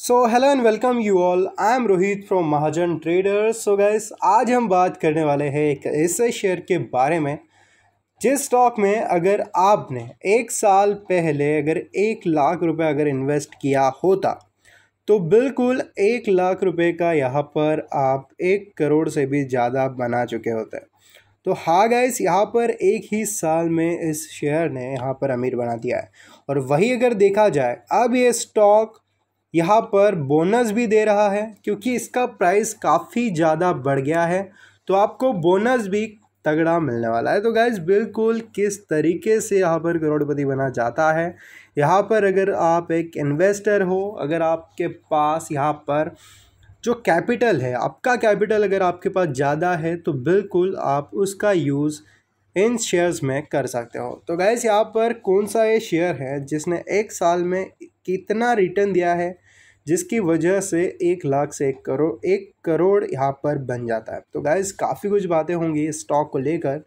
so hello and welcome you all I am Rohit from Mahajan traders so guys आज हम बात करने वाले हैं एक ऐसे शेयर के बारे में जिस स्टॉक में अगर आपने एक साल पहले अगर एक लाख रुपए अगर इन्वेस्ट किया होता तो बिल्कुल एक लाख रुपए का यहाँ पर आप एक करोड़ से भी ज़्यादा बना चुके होते तो हाँ गैस यहाँ पर एक ही साल में इस शेयर ने यहाँ पर अमीर बना दिया है और वही अगर देखा जाए अब ये स्टॉक यहाँ पर बोनस भी दे रहा है क्योंकि इसका प्राइस काफ़ी ज़्यादा बढ़ गया है तो आपको बोनस भी तगड़ा मिलने वाला है तो गाइज बिल्कुल किस तरीके से यहाँ पर करोड़पति बना जाता है यहाँ पर अगर आप एक इन्वेस्टर हो अगर आपके पास यहाँ पर जो कैपिटल है आपका कैपिटल अगर आपके पास ज़्यादा है तो बिल्कुल आप उसका यूज़ इन शेयर्स में कर सकते हो तो गैस यहाँ पर कौन सा ये शेयर है जिसने एक साल में कितना रिटर्न दिया है जिसकी वजह से एक लाख से एक करोड़ एक करोड़ यहाँ पर बन जाता है तो गाइज काफ़ी कुछ बातें होंगी इस स्टॉक को लेकर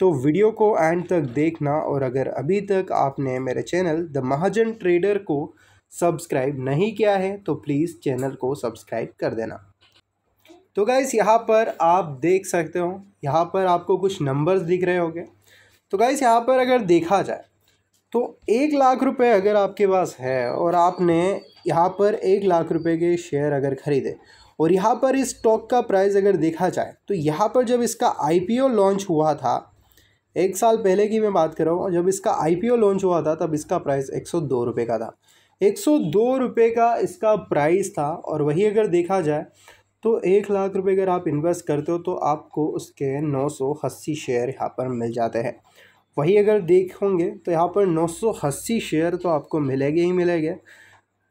तो वीडियो को एंड तक देखना और अगर अभी तक आपने मेरे चैनल द महाजन ट्रेडर को सब्सक्राइब नहीं किया है तो प्लीज़ चैनल को सब्सक्राइब कर देना तो गाइज़ यहाँ पर आप देख सकते हो यहाँ पर आपको कुछ नंबर्स दिख रहे होंगे तो गाइज़ यहाँ पर अगर देखा जाए तो एक लाख रुपए अगर आपके पास है और आपने यहाँ पर एक लाख रुपए के शेयर अगर ख़रीदे और यहाँ पर इस स्टॉक का प्राइस अगर देखा जाए तो यहाँ पर जब इसका आई लॉन्च हुआ था एक साल पहले की मैं बात कर रहा हूँ जब इसका आई लॉन्च हुआ था तब इसका प्राइस एक सौ दो रुपये का था एक सौ दो रुपये का इसका प्राइस था और वही अगर देखा जाए तो एक लाख रुपए अगर आप इन्वेस्ट करते हो तो आपको उसके नौ सौ अस्सी शेयर यहाँ पर मिल जाते हैं वही अगर देखोगे तो यहाँ पर अस्सी शेयर तो आपको मिलेंगे ही मिलेंगे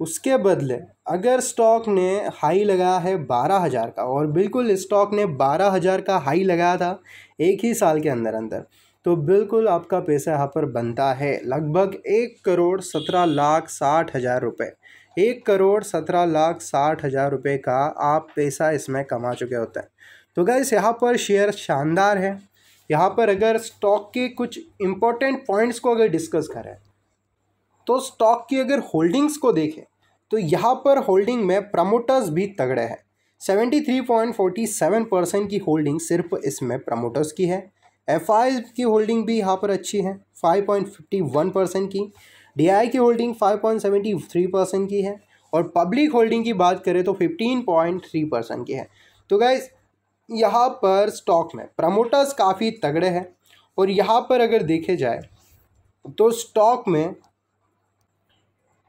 उसके बदले अगर स्टॉक ने हाई लगाया है बारह हज़ार का और बिल्कुल स्टॉक ने बारह हज़ार का हाई लगाया था एक ही साल के अंदर अंदर तो बिल्कुल आपका पैसा यहाँ पर बनता है लगभग एक करोड़ सत्रह लाख साठ हज़ार रुपये एक करोड़ सत्रह लाख साठ हज़ार रुपये का आप पैसा इसमें कमा चुके होते हैं तो गैस यहाँ पर शेयर शानदार है यहाँ पर अगर स्टॉक के कुछ इम्पोर्टेंट पॉइंट्स को अगर डिस्कस करें तो स्टॉक की अगर होल्डिंग्स को देखें तो यहाँ पर होल्डिंग में प्रमोटर्स भी तगड़े हैं seventy three point forty seven percent की होल्डिंग सिर्फ इसमें प्रमोटर्स की है एफ की होल्डिंग भी यहाँ पर अच्छी है five point fifty one percent की डी की holding five point seventy three percent की है और पब्लिक होल्डिंग की बात करें तो फिफ्टीन पॉइंट थ्री परसेंट की है तो गाइज यहाँ पर स्टॉक में प्रमोटर्स काफ़ी तगड़े हैं और यहाँ पर अगर देखे जाए तो स्टॉक में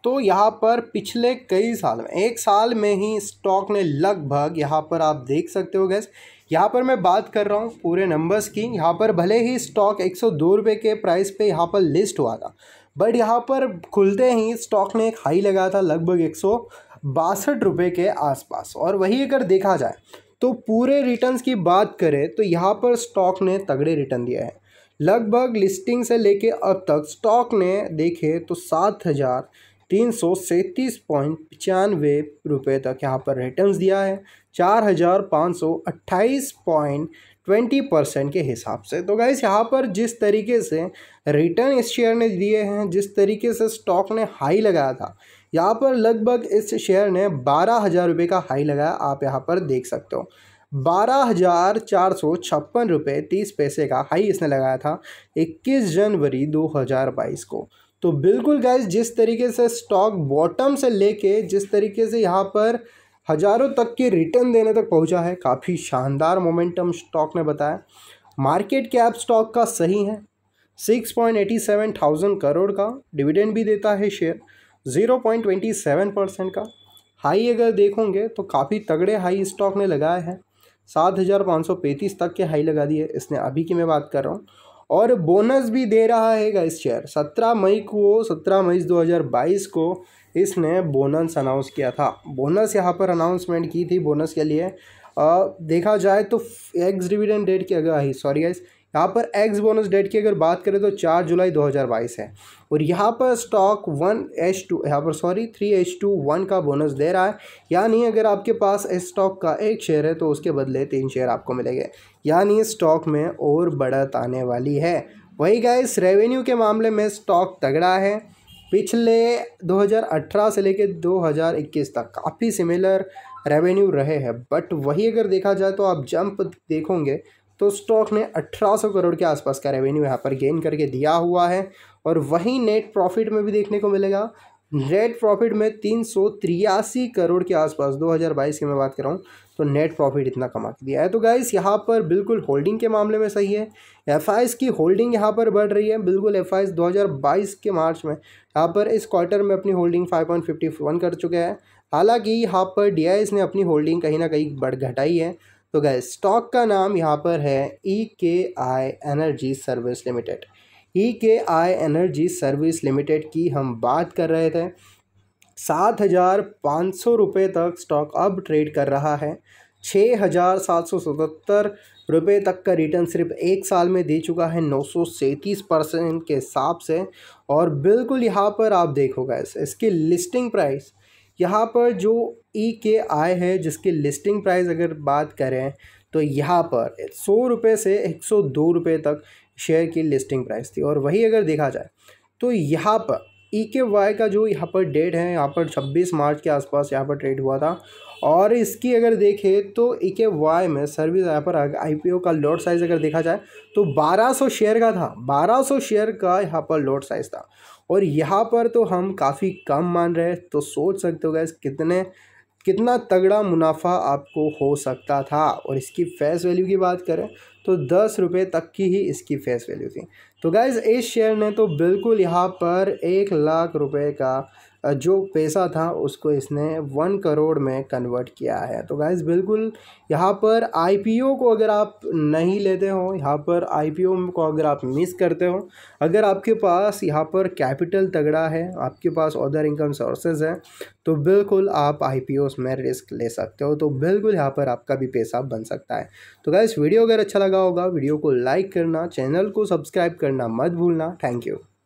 तो यहाँ पर पिछले कई साल में एक साल में ही स्टॉक ने लगभग यहाँ पर आप देख सकते हो गैस यहाँ पर मैं बात कर रहा हूँ पूरे नंबर्स की यहाँ पर भले ही स्टॉक एक सौ दो रुपये के प्राइस पे यहाँ पर लिस्ट हुआ था बट यहाँ पर खुलते ही स्टॉक ने एक हाई लगाया था लगभग एक सौ बासठ रुपये के आसपास और वही अगर देखा जाए तो पूरे रिटर्न्स की बात करें तो यहाँ पर स्टॉक ने तगड़े रिटर्न दिया है लगभग लिस्टिंग से लेके अब तक स्टॉक ने देखे तो सात हज़ार तीन सौ सैंतीस पॉइंट पचानवे रुपये तक यहाँ पर रिटर्न्स दिया है चार हज़ार पाँच सौ अट्ठाईस पॉइंट ट्वेंटी परसेंट के हिसाब से तो गाइस यहाँ पर जिस तरीके से रिटर्न इस शेयर ने दिए हैं जिस तरीके से स्टॉक ने हाई लगाया था यहाँ पर लगभग इस शेयर ने बारह हज़ार रुपये का हाई लगाया आप यहाँ पर देख सकते हो बारह हज़ार चार सौ छप्पन रुपये तीस पैसे का हाई इसने लगाया था इक्कीस जनवरी दो हज़ार बाईस को तो बिल्कुल गैस जिस तरीके से स्टॉक बॉटम से लेके जिस तरीके से यहाँ पर हज़ारों तक के रिटर्न देने तक पहुँचा है काफ़ी शानदार मोमेंटम स्टॉक ने बताया मार्केट कैप स्टॉक का सही है six point eighty seven thousand crore का डिविडेंड भी देता है share zero point twenty seven percent का हाई अगर देखोगे तो काफ़ी तगड़े हाई स्टॉक ने लगाया है सात हज़ार पाँच सौ पैंतीस तक के हाई लगा दिए इसने अभी की मैं बात कर रहा हूँ और बोनस भी दे रहा है इस शेयर सत्रह मई को सत्रह मई दो हज़ार बाईस को इसने बोनस अनाउंस किया था बोनस यहाँ पर अनाउंसमेंट की थी बोनस के लिए आ, देखा जाए तो एक्स डिविडेंड डेट की अगर आई सॉरी गाइज़ यहाँ पर एक्स बोनस डेट की अगर बात करें तो चार जुलाई 2022 है और यहाँ पर स्टॉक वन एच टू यहाँ पर sorry three H two one का बोनस दे रहा है यानी अगर आपके पास इस स्टॉक का एक शेयर है तो उसके बदले तीन शेयर आपको मिलेंगे यानी स्टॉक में और बढ़त आने वाली है वही गाइस रेवेन्यू के मामले में स्टॉक तगड़ा है पिछले 2018 से लेकर 2021 तक काफ़ी सिमिलर रेवेन्यू रहे हैं बट वही अगर देखा जाए तो आप जंप देखोगे तो स्टॉक ने 1800 करोड़ के आसपास का रेवेन्यू यहाँ पर गेन करके दिया हुआ है और वहीं नेट प्रॉफिट में भी देखने को मिलेगा नेट प्रॉफिट में तीन करोड़ के आसपास 2022 की मैं बात कर रहा हूँ तो नेट प्रॉफिट इतना कमा के दिया है तो गाइस यहाँ पर बिल्कुल होल्डिंग के मामले में सही है एफ की होल्डिंग यहाँ पर बढ़ रही है बिल्कुल एफ 2022 के मार्च में यहाँ पर इस क्वार्टर में अपनी होल्डिंग फाइव कर चुके हैं हालांकि यहाँ पर डी ने अपनी होल्डिंग कहीं ना कहीं बढ़ घटाई है तो गए स्टॉक का नाम यहाँ पर है E K I energy service limited E K I energy service limited की हम बात कर रहे थे सात हज़ार पाँच सौ रुपये तक स्टॉक अब ट्रेड कर रहा है छः हज़ार सात सौ सतहत्तर रुपये तक का रिटर्न सिर्फ एक साल में दे चुका है नौ सौ सैंतीस परसेंट के हिसाब से और बिल्कुल यहाँ पर आप देखोगे इसकी लिस्टिंग प्राइस यहाँ पर जो ई e के आई है जिसकी लिस्टिंग प्राइस अगर बात करें तो यहाँ पर सौ रुपये से एक सौ दो रुपये तक शेयर की लिस्टिंग प्राइस थी और वही अगर देखा जाए तो यहाँ पर ई के वाई का जो यहाँ पर डेट है यहाँ पर छब्बीस मार्च के आसपास यहाँ पर ट्रेड हुआ था और इसकी अगर देखें तो ई के वाई में सर्विस यहाँ पर आई पी ओ का लॉट साइज़ अगर देखा जाए तो बारह सौ शेयर का था बारह सौ शेयर का यहाँ पर लॉट साइज़ था और यहाँ पर तो हम काफ़ी कम मान रहे हैं तो सोच सकते हो गैस कितने कितना तगड़ा मुनाफा आपको हो सकता था और इसकी फेस वैल्यू की बात करें तो दस रुपये तक की ही इसकी फेस वैल्यू थी तो गैज़ इस शेयर ने तो बिल्कुल यहाँ पर एक लाख रुपये का जो पैसा था उसको इसने वन करोड़ में कन्वर्ट किया है तो गाइज बिल्कुल यहाँ पर आई को अगर आप नहीं लेते हो यहाँ पर आई को अगर आप मिस करते हो अगर आपके पास यहाँ पर कैपिटल तगड़ा है आपके पास अदर इनकम सोर्सेज हैं तो बिल्कुल आप आई में रिस्क ले सकते हो तो बिल्कुल यहाँ पर आपका भी पैसा बन सकता है तो गाइज वीडियो अगर अच्छा लगा होगा वीडियो को लाइक करना चैनल को सब्सक्राइब करना मत भूलना थैंक यू